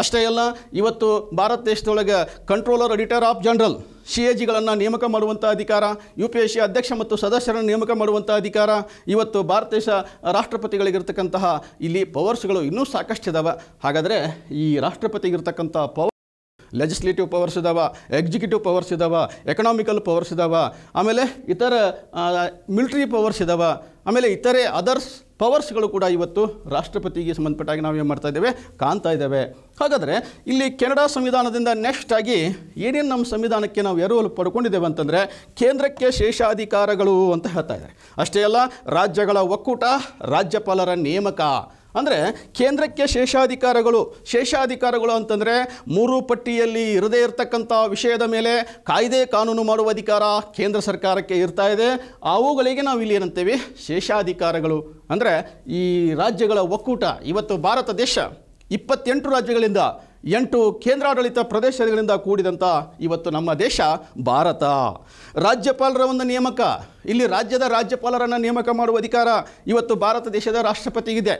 ಅಷ್ಟೇ ಅಲ್ಲ ಇವತ್ತು ಭಾರತ ದೇಶದೊಳಗೆ controller auditor of general C A ಜಿಗಳನ್ನು ನೇಮಕ ಮಾಡುವಂಥ ಅಧಿಕಾರ ಯು ಪಿ ಎಸ್ ಸಿ ಅಧ್ಯಕ್ಷ ಮತ್ತು ಸದಸ್ಯರನ್ನು ನೇಮಕ ಮಾಡುವಂಥ ಅಧಿಕಾರ ಇವತ್ತು ಭಾರತ ದೇಶ ರಾಷ್ಟ್ರಪತಿಗಳಿಗಿರ್ತಕ್ಕಂತಹ ಇಲ್ಲಿ ಪವರ್ಸ್ಗಳು ಇನ್ನೂ ಸಾಕಷ್ಟು ಇದಾವೆ ಹಾಗಾದರೆ ಈ ರಾಷ್ಟ್ರಪತಿಗಿರ್ತಕ್ಕಂಥ ಪವರ್ ಲೆಜಿಸ್ಲೇಟಿವ್ ಪವರ್ಸ್ ಇದಾವ ಎಕ್ಸಿಕ್ಯೂಟಿವ್ ಪವರ್ಸ್ ಇದಾವ ಎಕನಾಮಿಕಲ್ ಪವರ್ಸ್ ಇದಾವ ಆಮೇಲೆ ಇತರ ಮಿಲ್ಟ್ರಿ ಪವರ್ಸ್ ಇದಾವ ಆಮೇಲೆ ಇತರೆ ಅದರ್ಸ್ ಪವರ್ಸ್ಗಳು ಕೂಡ ಇವತ್ತು ರಾಷ್ಟ್ರಪತಿಗೆ ಸಂಬಂಧಪಟ್ಟಾಗಿ ನಾವು ಏನು ಮಾಡ್ತಾ ಇದ್ದೇವೆ ಕಾಣ್ತಾ ಇದ್ದೇವೆ ಹಾಗಾದರೆ ಇಲ್ಲಿ ಕೆನಡಾ ಸಂವಿಧಾನದಿಂದ ನೆಕ್ಸ್ಟ್ ಆಗಿ ಏನೇನು ನಮ್ಮ ಸಂವಿಧಾನಕ್ಕೆ ನಾವು ಎರವಲು ಪಡ್ಕೊಂಡಿದ್ದೇವೆ ಅಂತಂದರೆ ಕೇಂದ್ರಕ್ಕೆ ಶೇಷಾಧಿಕಾರಗಳು ಅಂತ ಹೇಳ್ತಾ ಇದ್ದಾರೆ ಅಷ್ಟೇ ಅಲ್ಲ ರಾಜ್ಯಗಳ ಒಕ್ಕೂಟ ರಾಜ್ಯಪಾಲರ ನೇಮಕ ಅಂದರೆ ಕೇಂದ್ರಕ್ಕೆ ಶೇಷಾಧಿಕಾರಗಳು ಶೇಷಾಧಿಕಾರಗಳು ಅಂತಂದರೆ ಮೂರು ಪಟ್ಟಿಯಲ್ಲಿ ಇರದೇ ಇರತಕ್ಕಂಥ ವಿಷಯದ ಮೇಲೆ ಕಾಯ್ದೆ ಕಾನೂನು ಮಾಡುವ ಅಧಿಕಾರ ಕೇಂದ್ರ ಸರ್ಕಾರಕ್ಕೆ ಇರ್ತಾ ಇದೆ ಅವುಗಳಿಗೆ ನಾವು ಇಲ್ಲಿ ಏನಂತೇವೆ ಶೇಷಾಧಿಕಾರಗಳು ಅಂದರೆ ಈ ರಾಜ್ಯಗಳ ಒಕ್ಕೂಟ ಇವತ್ತು ಭಾರತ ದೇಶ ಇಪ್ಪತ್ತೆಂಟು ರಾಜ್ಯಗಳಿಂದ ಎಂಟು ಕೇಂದ್ರಾಡಳಿತ ಪ್ರದೇಶಗಳಿಂದ ಕೂಡಿದಂಥ ಇವತ್ತು ನಮ್ಮ ದೇಶ ಭಾರತ ರಾಜ್ಯಪಾಲರ ಒಂದು ನೇಮಕ ಇಲ್ಲಿ ರಾಜ್ಯದ ರಾಜ್ಯಪಾಲರನ್ನು ನೇಮಕ ಮಾಡುವ ಅಧಿಕಾರ ಇವತ್ತು ಭಾರತ ದೇಶದ ರಾಷ್ಟ್ರಪತಿಗಿದೆ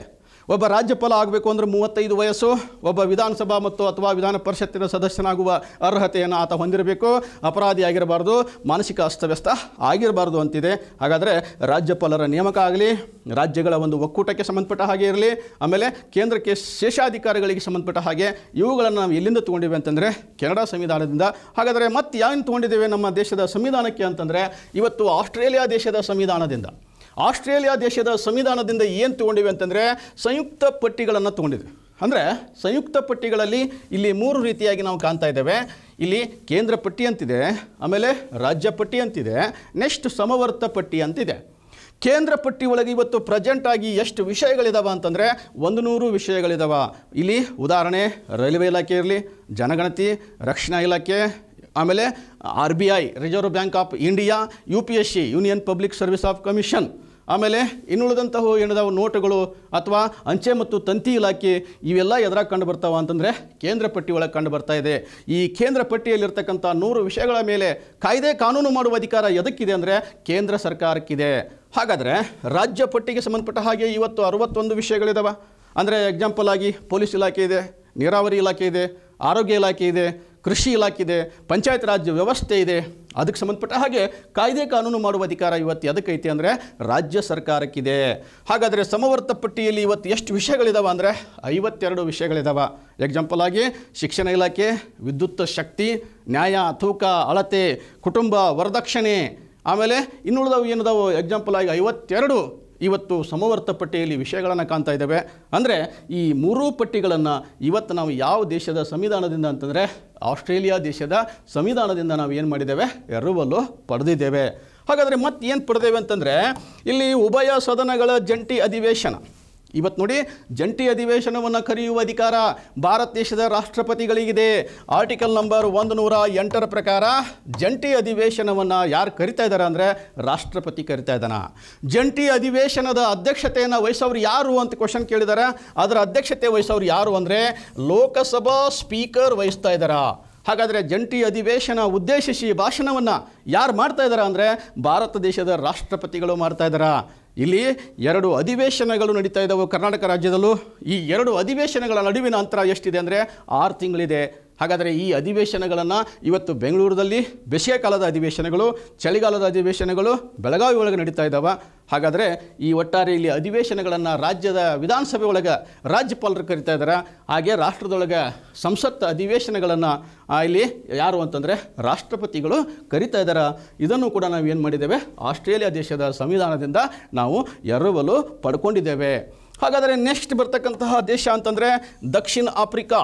ಒಬ್ಬ ರಾಜ್ಯಪಾಲ ಆಗಬೇಕು ಅಂದರೆ ಮೂವತ್ತೈದು ವಯಸ್ಸು ಒಬ್ಬ ವಿಧಾನಸಭಾ ಮತ್ತು ಅಥವಾ ವಿಧಾನ ಪರಿಷತ್ತಿನ ಸದಸ್ಯನಾಗುವ ಅರ್ಹತೆಯನ್ನು ಆತ ಹೊಂದಿರಬೇಕು ಅಪರಾಧಿ ಆಗಿರಬಾರ್ದು ಮಾನಸಿಕ ಅಸ್ತವ್ಯಸ್ತ ಆಗಿರಬಾರ್ದು ಅಂತಿದೆ ಹಾಗಾದರೆ ರಾಜ್ಯಪಾಲರ ನೇಮಕ ಆಗಲಿ ರಾಜ್ಯಗಳ ಒಂದು ಒಕ್ಕೂಟಕ್ಕೆ ಸಂಬಂಧಪಟ್ಟ ಹಾಗೆ ಇರಲಿ ಆಮೇಲೆ ಕೇಂದ್ರಕ್ಕೆ ಶೇಷಾಧಿಕಾರಿಗಳಿಗೆ ಸಂಬಂಧಪಟ್ಟ ಹಾಗೆ ಇವುಗಳನ್ನು ನಾವು ಎಲ್ಲಿಂದ ತೊಗೊಂಡಿವೆ ಅಂತಂದರೆ ಕೆನಡಾ ಸಂವಿಧಾನದಿಂದ ಹಾಗಾದರೆ ಮತ್ತೆ ಯಾವ್ದು ತೊಗೊಂಡಿದ್ದೇವೆ ನಮ್ಮ ದೇಶದ ಸಂವಿಧಾನಕ್ಕೆ ಅಂತಂದರೆ ಇವತ್ತು ಆಸ್ಟ್ರೇಲಿಯಾ ದೇಶದ ಸಂವಿಧಾನದಿಂದ ಆಸ್ಟ್ರೇಲಿಯಾ ದೇಶದ ಸಂವಿಧಾನದಿಂದ ಏನು ತೊಗೊಂಡಿವೆ ಅಂತಂದರೆ ಸಂಯುಕ್ತ ಪಟ್ಟಿಗಳನ್ನು ತೊಗೊಂಡಿದ್ವಿ ಅಂದರೆ ಸಂಯುಕ್ತ ಪಟ್ಟಿಗಳಲ್ಲಿ ಇಲ್ಲಿ ಮೂರು ರೀತಿಯಾಗಿ ನಾವು ಕಾಣ್ತಾ ಇದ್ದೇವೆ ಇಲ್ಲಿ ಕೇಂದ್ರ ಪಟ್ಟಿ ಅಂತಿದೆ ಆಮೇಲೆ ರಾಜ್ಯ ಪಟ್ಟಿ ಅಂತಿದೆ ನೆಕ್ಸ್ಟ್ ಸಮವರ್ತ ಪಟ್ಟಿ ಅಂತಿದೆ ಕೇಂದ್ರ ಪಟ್ಟಿ ಒಳಗೆ ಇವತ್ತು ಪ್ರೆಸೆಂಟ್ ಆಗಿ ಎಷ್ಟು ವಿಷಯಗಳಿದಾವೆ ಅಂತಂದರೆ ಒಂದು ನೂರು ವಿಷಯಗಳಿದಾವೆ ಇಲ್ಲಿ ಉದಾಹರಣೆ ರೈಲ್ವೆ ಇಲಾಖೆ ಇರಲಿ ಜನಗಣತಿ ರಕ್ಷಣಾ ಇಲಾಖೆ ಆಮೇಲೆ R B I Reserve Bank of India U P S C Union Public Service of Commission ಆಮೇಲೆ ಇನ್ನುಳಿದಂತಹ ಏನಿದಾವೆ ನೋಟುಗಳು ಅಥವಾ ಅಂಚೆ ಮತ್ತು ತಂತಿ ಇಲಾಖೆ ಇವೆಲ್ಲ ಎದುರಾಗಿ ಕಂಡು ಬರ್ತಾವ ಅಂತಂದರೆ ಕೇಂದ್ರ ಪಟ್ಟಿ ಒಳಗೆ ಕಂಡು ಬರ್ತಾ ಇದೆ ಈ ಕೇಂದ್ರ ಪಟ್ಟಿಯಲ್ಲಿರ್ತಕ್ಕಂಥ ನೂರು ವಿಷಯಗಳ ಮೇಲೆ ಕಾಯ್ದೆ ಕಾನೂನು ಮಾಡುವ ಅಧಿಕಾರ ಎದಕ್ಕಿದೆ ಅಂದರೆ ಕೇಂದ್ರ ಸರ್ಕಾರಕ್ಕಿದೆ ಹಾಗಾದರೆ ರಾಜ್ಯ ಪಟ್ಟಿಗೆ ಸಂಬಂಧಪಟ್ಟ ಹಾಗೆ ಇವತ್ತು ಅರುವತ್ತೊಂದು ವಿಷಯಗಳಿದಾವೆ ಅಂದರೆ ಎಕ್ಸಾಂಪಲ್ ಆಗಿ ಪೊಲೀಸ್ ಇಲಾಖೆ ಇದೆ ನೀರಾವರಿ ಇಲಾಖೆ ಇದೆ ಆರೋಗ್ಯ ಇಲಾಖೆ ಇದೆ ಕೃಷಿ ಇಲಾಖೆ ಇದೆ ಪಂಚಾಯತ್ ರಾಜ್ ವ್ಯವಸ್ಥೆ ಇದೆ ಅದಕ್ಕೆ ಸಂಬಂಧಪಟ್ಟ ಹಾಗೆ ಕಾಯ್ದೆ ಕಾನೂನು ಮಾಡುವ ಅಧಿಕಾರ ಇವತ್ತು ಅದಕ್ಕೈತೆ ಅಂದರೆ ರಾಜ್ಯ ಸರ್ಕಾರಕ್ಕಿದೆ ಹಾಗಾದರೆ ಸಮವರ್ತ ಪಟ್ಟಿಯಲ್ಲಿ ಇವತ್ತು ಎಷ್ಟು ವಿಷಯಗಳಿದಾವೆ ಅಂದರೆ ಐವತ್ತೆರಡು ವಿಷಯಗಳಿದಾವೆ ಎಕ್ಸಾಂಪಲ್ ಆಗಿ ಶಿಕ್ಷಣ ಇಲಾಖೆ ವಿದ್ಯುತ್ ಶಕ್ತಿ ನ್ಯಾಯ ತೂಕ ಅಳತೆ ಕುಟುಂಬ ವರದಕ್ಷಿಣೆ ಆಮೇಲೆ ಇನ್ನುಳಿದವು ಏನಿದಾವು ಎಕ್ಸಾಂಪಲ್ ಆಗಿ ಐವತ್ತೆರಡು ಇವತ್ತು ಸಮವರ್ತ ಪಟ್ಟಿಯಲ್ಲಿ ವಿಷಯಗಳನ್ನು ಕಾಣ್ತಾ ಇದ್ದಾವೆ ಅಂದರೆ ಈ ಮೂರೂ ಪಟ್ಟಿಗಳನ್ನು ಇವತ್ತು ನಾವು ಯಾವ ದೇಶದ ಸಂವಿಧಾನದಿಂದ ಅಂತಂದರೆ ಆಸ್ಟ್ರೇಲಿಯಾ ದೇಶದ ಸಂವಿಧಾನದಿಂದ ನಾವು ಏನು ಮಾಡಿದ್ದೇವೆ ಎರವಲು ಪಡೆದಿದ್ದೇವೆ ಹಾಗಾದರೆ ಮತ್ತೇನು ಪಡೆದೇವೆ ಅಂತಂದರೆ ಇಲ್ಲಿ ಉಭಯ ಸದನಗಳ ಜಂಟಿ ಅಧಿವೇಶನ ಇವತ್ತು ನೋಡಿ ಜಂಟಿ ಅಧಿವೇಶನವನ್ನು ಕರೆಯುವ ಅಧಿಕಾರ ಭಾರತ ದೇಶದ ರಾಷ್ಟ್ರಪತಿಗಳಿಗಿದೆ ಆರ್ಟಿಕಲ್ ನಂಬರ್ ಒಂದು ನೂರ ಎಂಟರ ಪ್ರಕಾರ ಜಂಟಿ ಅಧಿವೇಶನವನ್ನು ಯಾರು ಕರಿತಾ ಇದ್ದಾರೆ ಅಂದರೆ ರಾಷ್ಟ್ರಪತಿ ಕರಿತಾ ಇದ್ದಾನ ಜಂಟಿ ಅಧಿವೇಶನದ ಅಧ್ಯಕ್ಷತೆಯನ್ನು ವಹಿಸೋರು ಯಾರು ಅಂತ ಕ್ವಶನ್ ಕೇಳಿದ್ದಾರೆ ಅದರ ಅಧ್ಯಕ್ಷತೆ ವಹಿಸೋರು ಯಾರು ಅಂದರೆ ಲೋಕಸಭಾ ಸ್ಪೀಕರ್ ವಹಿಸ್ತಾ ಇದ್ದಾರ ಹಾಗಾದರೆ ಜಂಟಿ ಅಧಿವೇಶನ ಉದ್ದೇಶಿಸಿ ಭಾಷಣವನ್ನು ಯಾರು ಮಾಡ್ತಾ ಇದ್ದಾರೆ ಅಂದರೆ ಭಾರತ ದೇಶದ ರಾಷ್ಟ್ರಪತಿಗಳು ಮಾಡ್ತಾ ಇದ್ದಾರಾ ಇಲ್ಲಿ ಎರಡು ಅಧಿವೇಶನಗಳು ನಡೀತಾ ಇದ್ದಾವೆ ಕರ್ನಾಟಕ ರಾಜ್ಯದಲ್ಲೂ ಈ ಎರಡು ಅಧಿವೇಶನಗಳ ನಡುವಿನ ಅಂತರ ಎಷ್ಟಿದೆ ಅಂದರೆ ಆರು ತಿಂಗಳಿದೆ ಹಾಗಾದರೆ ಈ ಅಧಿವೇಶನಗಳನ್ನು ಇವತ್ತು ಬೆಂಗಳೂರಿನಲ್ಲಿ ಬೇಸಿಗೆ ಕಾಲದ ಅಧಿವೇಶನಗಳು ಚಳಿಗಾಲದ ಅಧಿವೇಶನಗಳು ಬೆಳಗಾವಿ ಒಳಗೆ ನಡೀತಾ ಇದ್ದಾವೆ ಹಾಗಾದರೆ ಈ ಒಟ್ಟಾರೆ ಇಲ್ಲಿ ಅಧಿವೇಶನಗಳನ್ನು ರಾಜ್ಯದ ವಿಧಾನಸಭೆ ಒಳಗೆ ರಾಜ್ಯಪಾಲರು ಕರಿತಾ ಇದ್ದಾರೆ ಹಾಗೆ ರಾಷ್ಟ್ರದೊಳಗೆ ಸಂಸತ್ ಅಧಿವೇಶನಗಳನ್ನು ಇಲ್ಲಿ ಯಾರು ಅಂತಂದರೆ ರಾಷ್ಟ್ರಪತಿಗಳು ಕರಿತಾ ಇದ್ದಾರೆ ಇದನ್ನು ಕೂಡ ನಾವು ಏನು ಮಾಡಿದ್ದೇವೆ ಆಸ್ಟ್ರೇಲಿಯಾ ದೇಶದ ಸಂವಿಧಾನದಿಂದ ನಾವು ಎರವಲು ಪಡ್ಕೊಂಡಿದ್ದೇವೆ ಹಾಗಾದರೆ ನೆಕ್ಸ್ಟ್ ಬರ್ತಕ್ಕಂತಹ ದೇಶ ಅಂತಂದರೆ ದಕ್ಷಿಣ ಆಫ್ರಿಕಾ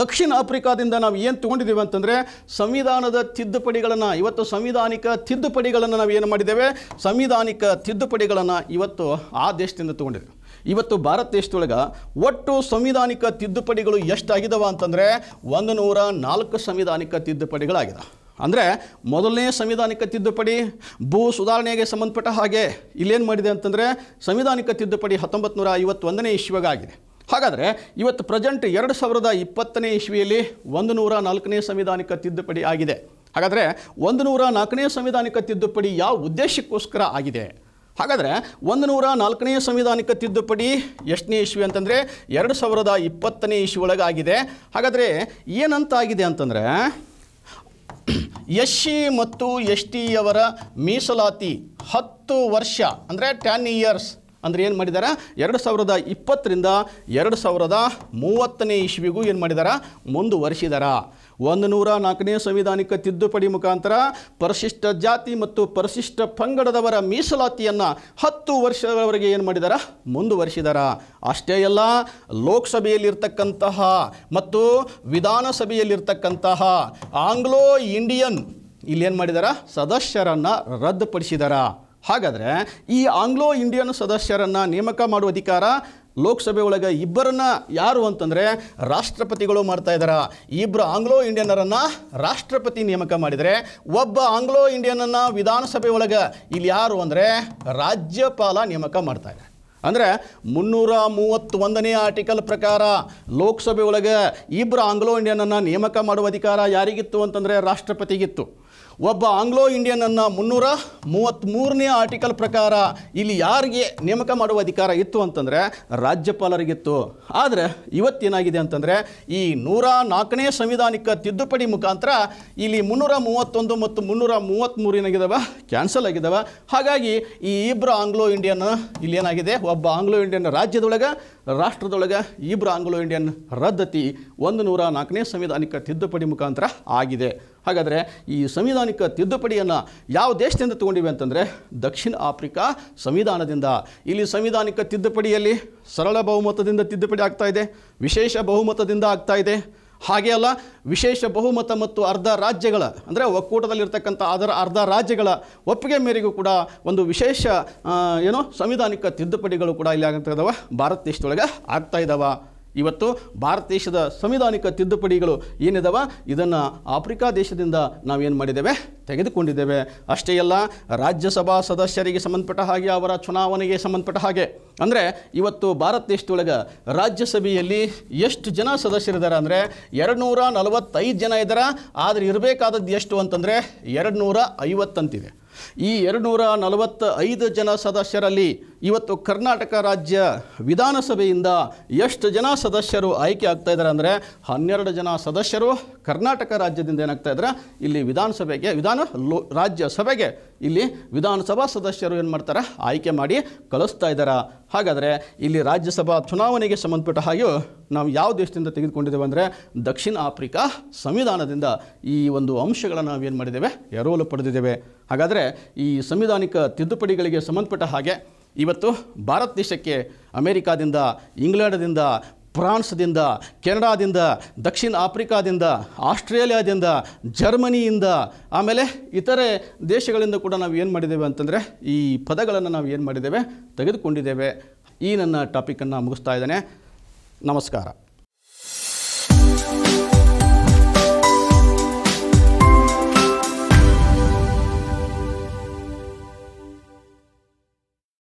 ದಕ್ಷಿಣ ಆಫ್ರಿಕಾದಿಂದ ನಾವು ಏನು ತೊಗೊಂಡಿದ್ದೀವಿ ಅಂತಂದರೆ ಸಂವಿಧಾನದ ತಿದ್ದುಪಡಿಗಳನ್ನು ಇವತ್ತು ಸಂವಿಧಾನಿಕ ತಿದ್ದುಪಡಿಗಳನ್ನು ನಾವು ಏನು ಮಾಡಿದ್ದೇವೆ ಸಂವಿಧಾನಿಕ ತಿದ್ದುಪಡಿಗಳನ್ನು ಇವತ್ತು ಆ ದೇಶದಿಂದ ತೊಗೊಂಡಿದ್ದೀವಿ ಇವತ್ತು ಭಾರತ ದೇಶದೊಳಗೆ ಒಟ್ಟು ಸಂವಿಧಾನಿಕ ತಿದ್ದುಪಡಿಗಳು ಎಷ್ಟಾಗಿದ್ದಾವೆ ಅಂತಂದರೆ ಒಂದು ನೂರ ನಾಲ್ಕು ಸಂವಿಧಾನಿಕ ತಿದ್ದುಪಡಿಗಳಾಗಿದೆ ಅಂದರೆ ಮೊದಲನೇ ಸಂವಿಧಾನಿಕ ತಿದ್ದುಪಡಿ ಭೂ ಸುಧಾರಣೆಗೆ ಸಂಬಂಧಪಟ್ಟ ಹಾಗೆ ಇಲ್ಲೇನು ಮಾಡಿದೆ ಅಂತಂದರೆ ಸಂವಿಧಾನಿಕ ತಿದ್ದುಪಡಿ ಹತ್ತೊಂಬತ್ತು ನೂರ ಐವತ್ತೊಂದನೇ ಇಶ್ವಗಾಗಿದೆ ಹಾಗಾದರೆ ಇವತ್ತು ಪ್ರೆಸೆಂಟ್ ಎರಡು ಸಾವಿರದ ಇಪ್ಪತ್ತನೇ ಇಸ್ವಿಯಲ್ಲಿ ಒಂದು ನೂರ ನಾಲ್ಕನೇ ಸಂವಿಧಾನಿಕ ತಿದ್ದುಪಡಿ ಆಗಿದೆ ಹಾಗಾದರೆ ಒಂದು ನೂರ ನಾಲ್ಕನೇ ಸಂವಿಧಾನಿಕ ತಿದ್ದುಪಡಿ ಯಾವ ಉದ್ದೇಶಕ್ಕೋಸ್ಕರ ಆಗಿದೆ ಹಾಗಾದರೆ ಒಂದು ನೂರ ನಾಲ್ಕನೇ ಸಂವಿಧಾನಿಕ ತಿದ್ದುಪಡಿ ಎಷ್ಟನೇ ಇಶ್ವಿ ಅಂತಂದರೆ ಎರಡು ಸಾವಿರದ ಇಪ್ಪತ್ತನೇ ಇಶ್ವಿ ಒಳಗೆ ಆಗಿದೆ ಹಾಗಾದರೆ ಏನಂತಾಗಿದೆ ಅಂತಂದರೆ ಎಸ್ ಸಿ ಮತ್ತು ಎಸ್ ಟಿಯವರ ಮೀಸಲಾತಿ ಹತ್ತು ವರ್ಷ ಅಂದರೆ ಟೆನ್ ಇಯರ್ಸ್ ಅಂದರೆ ಏನು ಮಾಡಿದ್ದಾರೆ ಎರಡು ಸಾವಿರದ ಇಪ್ಪತ್ತರಿಂದ ಎರಡು ಸಾವಿರದ ಮೂವತ್ತನೇ ಇಸ್ವಿಗೂ ಏನು ಮಾಡಿದಾರ ಮುಂದುವರಿಸಿದಾರ ಒಂದು ನೂರ ನಾಲ್ಕನೇ ಸಂವಿಧಾನಿಕ ತಿದ್ದುಪಡಿ ಮುಖಾಂತರ ಪರಿಶಿಷ್ಟ ಜಾತಿ ಮತ್ತು ಪರಿಶಿಷ್ಟ ಪಂಗಡದವರ ಮೀಸಲಾತಿಯನ್ನು ಹತ್ತು ವರ್ಷದವರೆಗೆ ಏನು ಮಾಡಿದಾರ ಮುಂದುವರೆಸಿದಾರ ಅಷ್ಟೇ ಅಲ್ಲ ಲೋಕಸಭೆಯಲ್ಲಿರ್ತಕ್ಕಂತಹ ಮತ್ತು ವಿಧಾನಸಭೆಯಲ್ಲಿರ್ತಕ್ಕಂತಹ ಆಂಗ್ಲೋ ಇಂಡಿಯನ್ ಇಲ್ಲೇನು ಮಾಡಿದಾರ ಸದಸ್ಯರನ್ನು ರದ್ದುಪಡಿಸಿದಾರ ಹಾಗಾದರೆ ಈ ಆಂಗ್ಲೋ ಇಂಡಿಯನ್ ಸದಸ್ಯರನ್ನು ನೇಮಕ ಮಾಡುವ ಅಧಿಕಾರ ಲೋಕಸಭೆ ಒಳಗೆ ಇಬ್ಬರನ್ನ ಯಾರು ಅಂತಂದರೆ ರಾಷ್ಟ್ರಪತಿಗಳು ಮಾಡ್ತಾ ಇದ್ದಾರೆ ಇಬ್ಬರು ಆಂಗ್ಲೋ ಇಂಡಿಯನರನ್ನು ರಾಷ್ಟ್ರಪತಿ ನೇಮಕ ಮಾಡಿದರೆ ಒಬ್ಬ ಆಂಗ್ಲೋ ಇಂಡಿಯನನ್ನು ವಿಧಾನಸಭೆ ಒಳಗೆ ಇಲ್ಲಿ ಯಾರು ಅಂದರೆ ರಾಜ್ಯಪಾಲ ನೇಮಕ ಮಾಡ್ತಾ ಇದ್ದಾರೆ ಅಂದರೆ ಮುನ್ನೂರ ಮೂವತ್ತೊಂದನೇ ಆರ್ಟಿಕಲ್ ಪ್ರಕಾರ ಲೋಕಸಭೆ ಒಳಗೆ ಇಬ್ಬರು ಆಂಗ್ಲೋ ಇಂಡಿಯನನ್ನು ನೇಮಕ ಮಾಡುವ ಅಧಿಕಾರ ಯಾರಿಗಿತ್ತು ಅಂತಂದರೆ ರಾಷ್ಟ್ರಪತಿಗಿತ್ತು ಒಬ್ಬ ಆಂಗ್ಲೋ ಇಂಡಿಯನನ್ನು ಮುನ್ನೂರ ಮೂವತ್ತ್ಮೂರನೇ ಆರ್ಟಿಕಲ್ ಪ್ರಕಾರ ಇಲ್ಲಿ ಯಾರಿಗೆ ನೇಮಕ ಮಾಡುವ ಅಧಿಕಾರ ಇತ್ತು ಅಂತಂದರೆ ರಾಜ್ಯಪಾಲರಿಗಿತ್ತು ಆದರೆ ಇವತ್ತೇನಾಗಿದೆ ಅಂತಂದರೆ ಈ ನೂರ ನಾಲ್ಕನೇ ಸಂವಿಧಾನಿಕ ತಿದ್ದುಪಡಿ ಮುಖಾಂತರ ಇಲ್ಲಿ ಮುನ್ನೂರ ಮೂವತ್ತೊಂದು ಮತ್ತು ಮುನ್ನೂರ ಮೂವತ್ತ್ಮೂರೇನಾಗಿದ್ದಾವೆ ಕ್ಯಾನ್ಸಲ್ ಆಗಿದ್ದಾವೆ ಹಾಗಾಗಿ ಈ ಇಬ್ಬರು ಆಂಗ್ಲೋ ಇಂಡಿಯನ್ ಇಲ್ಲಿ ಏನಾಗಿದೆ ಒಬ್ಬ ಆಂಗ್ಲೋ ಇಂಡಿಯನ್ ರಾಜ್ಯದೊಳಗೆ ರಾಷ್ಟ್ರದೊಳಗೆ ಇಬ್ಬರು ಆಂಗ್ಲೋ ಇಂಡಿಯನ್ ರದ್ದತಿ ಒಂದು ನೂರ ನಾಲ್ಕನೇ ಸಂವಿಧಾನಿಕ ತಿದ್ದುಪಡಿ ಮುಖಾಂತರ ಆಗಿದೆ ಹಾಗಾದರೆ ಈ ಸಂವಿಧಾನಿಕ ತಿದ್ದುಪಡಿಯನ್ನು ಯಾವ ದೇಶದಿಂದ ತಗೊಂಡಿವೆ ಅಂತಂದರೆ ದಕ್ಷಿಣ ಆಫ್ರಿಕಾ ಸಂವಿಧಾನದಿಂದ ಇಲ್ಲಿ ಸಂವಿಧಾನಿಕ ತಿದ್ದುಪಡಿಯಲ್ಲಿ ಸರಳ ಬಹುಮತದಿಂದ ತಿದ್ದುಪಡಿ ಆಗ್ತಾ ಇದೆ ವಿಶೇಷ ಬಹುಮತದಿಂದ ಆಗ್ತಾ ಇದೆ ಹಾಗೆ ಅಲ್ಲ ವಿಶೇಷ ಬಹುಮತ ಮತ್ತು ಅರ್ಧ ರಾಜ್ಯಗಳ ಅಂದರೆ ಒಕ್ಕೂಟದಲ್ಲಿರ್ತಕ್ಕಂಥ ಅದರ ಅರ್ಧ ರಾಜ್ಯಗಳ ಒಪ್ಪಿಗೆ ಮೇರೆಗೂ ಕೂಡ ಒಂದು ವಿಶೇಷ ಏನು ಸಂವಿಧಾನಿಕ ತಿದ್ದುಪಡಿಗಳು ಕೂಡ ಇಲ್ಲಿ ಆಗಂತ ಇದ್ದಾವೆ ಭಾರತ ದೇಶದೊಳಗೆ ಆಗ್ತಾ ಇದ್ದಾವೆ ಇವತ್ತು ಭಾರತ ದೇಶದ ಸಂವಿಧಾನಿಕ ತಿದ್ದುಪಡಿಗಳು ಏನಿದಾವೆ ಇದನ್ನು ಆಫ್ರಿಕಾ ದೇಶದಿಂದ ನಾವೇನು ಮಾಡಿದ್ದೇವೆ ತೆಗೆದುಕೊಂಡಿದ್ದೇವೆ ಅಷ್ಟೇ ಅಲ್ಲ ರಾಜ್ಯಸಭಾ ಸದಸ್ಯರಿಗೆ ಸಂಬಂಧಪಟ್ಟ ಹಾಗೆ ಅವರ ಚುನಾವಣೆಗೆ ಸಂಬಂಧಪಟ್ಟ ಹಾಗೆ ಅಂದರೆ ಇವತ್ತು ಭಾರತ ದೇಶದೊಳಗೆ ರಾಜ್ಯಸಭೆಯಲ್ಲಿ ಎಷ್ಟು ಜನ ಸದಸ್ಯರಿದ್ದಾರೆ ಅಂದರೆ ಎರಡು ನೂರ ನಲವತ್ತೈದು ಜನ ಇದ್ದಾರೆ ಆದರೆ ಇರಬೇಕಾದದ್ದು ಎಷ್ಟು ಅಂತಂದರೆ ಎರಡು ನೂರ ಐವತ್ತಂತಿದೆ ಈ ಎರಡುನೂರ ನಲವತ್ತ ಐದು ಜನ ಸದಸ್ಯರಲ್ಲಿ ಇವತ್ತು ಕರ್ನಾಟಕ ರಾಜ್ಯ ವಿಧಾನಸಭೆಯಿಂದ ಎಷ್ಟು ಜನ ಸದಸ್ಯರು ಆಯ್ಕೆ ಆಗ್ತಾ ಇದ್ದಾರೆ ಅಂದರೆ ಹನ್ನೆರಡು ಜನ ಸದಸ್ಯರು ಕರ್ನಾಟಕ ರಾಜ್ಯದಿಂದ ಏನಾಗ್ತಾ ಇದ್ರೆ ಇಲ್ಲಿ ವಿಧಾನಸಭೆಗೆ ವಿಧಾನ ಲೋ ರಾಜ್ಯಸಭೆಗೆ ಇಲ್ಲಿ ವಿಧಾನಸಭಾ ಸದಸ್ಯರು ಏನು ಮಾಡ್ತಾರೆ ಆಯ್ಕೆ ಮಾಡಿ ಕಳಿಸ್ತಾ ಇದ್ದಾರೆ ಹಾಗಾದರೆ ಇಲ್ಲಿ ರಾಜ್ಯಸಭಾ ಚುನಾವಣೆಗೆ ಸಂಬಂಧಪಟ್ಟ ಹಾಗೆಯೂ ನಾವು ಯಾವ ದೇಶದಿಂದ ತೆಗೆದುಕೊಂಡಿದ್ದೇವೆ ಅಂದರೆ ದಕ್ಷಿಣ ಆಫ್ರಿಕಾ ಸಂವಿಧಾನದಿಂದ ಈ ಒಂದು ಅಂಶಗಳನ್ನು ನಾವೇನು ಮಾಡಿದ್ದೇವೆ ಎರವಲು ಪಡೆದಿದ್ದೇವೆ ಹಾಗಾದರೆ ಈ ಸಂವಿಧಾನಿಕ ತಿದ್ದುಪಡಿಗಳಿಗೆ ಸಂಬಂಧಪಟ್ಟ ಹಾಗೆ ಇವತ್ತು ಭಾರತ ದೇಶಕ್ಕೆ ಅಮೇರಿಕಾದಿಂದ ಇಂಗ್ಲೆಂಡದಿಂದ ಫ್ರಾನ್ಸ್ದಿಂದ ಕೆನಡಾದಿಂದ ದಕ್ಷಿಣ ಆಫ್ರಿಕಾದಿಂದ ಆಸ್ಟ್ರೇಲಿಯಾದಿಂದ ಜರ್ಮನಿಯಿಂದ ಆಮೇಲೆ ಇತರೆ ದೇಶಗಳಿಂದ ಕೂಡ ನಾವು ಏನು ಮಾಡಿದ್ದೇವೆ ಅಂತಂದರೆ ಈ ಪದಗಳನ್ನು ನಾವು ಏನು ಮಾಡಿದ್ದೇವೆ ತೆಗೆದುಕೊಂಡಿದ್ದೇವೆ ಈ ನನ್ನ ಟಾಪಿಕನ್ನು ಮುಗಿಸ್ತಾ ಇದ್ದೇನೆ ನಮಸ್ಕಾರ